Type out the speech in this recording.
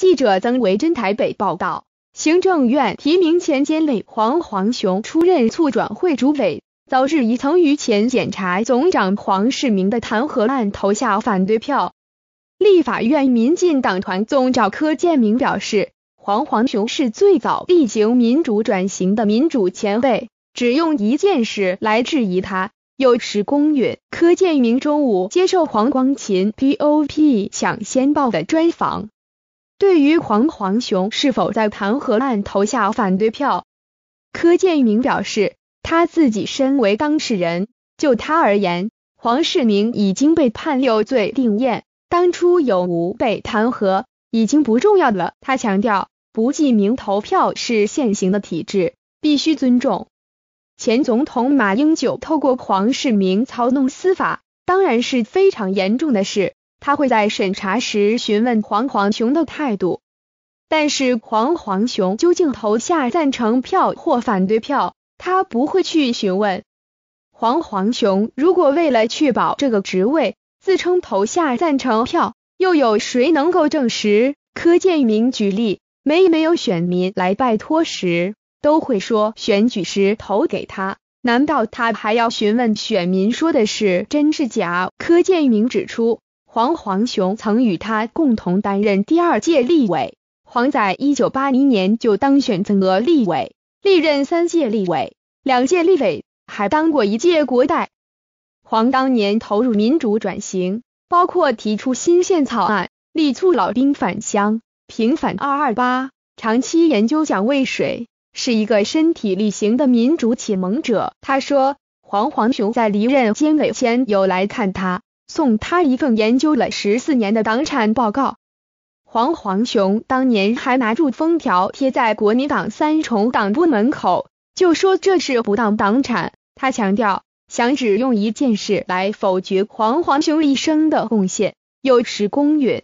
记者曾维珍台北报道，行政院提名前监委黄黄雄出任促转会主委，遭质疑曾于前检察总长黄世明的弹劾案投下反对票。立法院民进党团总召柯建明表示，黄黄雄是最早力行民主转型的民主前辈，只用一件事来质疑他，有失公允。柯建明中午接受黄光琴 p o p 抢先报的专访。对于黄黄雄是否在弹劾案投下反对票，柯建明表示，他自己身为当事人，就他而言，黄世明已经被判六罪定验，当初有无被弹劾已经不重要了。他强调，不记名投票是现行的体制，必须尊重。前总统马英九透过黄世明操弄司法，当然是非常严重的事。他会在审查时询问黄黄雄的态度，但是黄黄雄究竟投下赞成票或反对票，他不会去询问。黄黄雄如果为了确保这个职位，自称投下赞成票，又有谁能够证实？柯建明举例，没没有选民来拜托时，都会说选举时投给他，难道他还要询问选民说的是真是假？柯建明指出。黄黄雄曾与他共同担任第二届立委，黄在一九八零年就当选增额立委，历任三届立委、两届立委，还当过一届国代。黄当年投入民主转型，包括提出新宪草案、力促老兵返乡、平反二二八，长期研究蒋渭水，是一个身体力行的民主启蒙者。他说，黄黄雄在离任监委前有来看他。送他一份研究了十四年的党产报告。黄黄雄当年还拿住封条贴在国民党三重党部门口，就说这是不当党产。他强调，想只用一件事来否决黄黄雄一生的贡献，有失公允。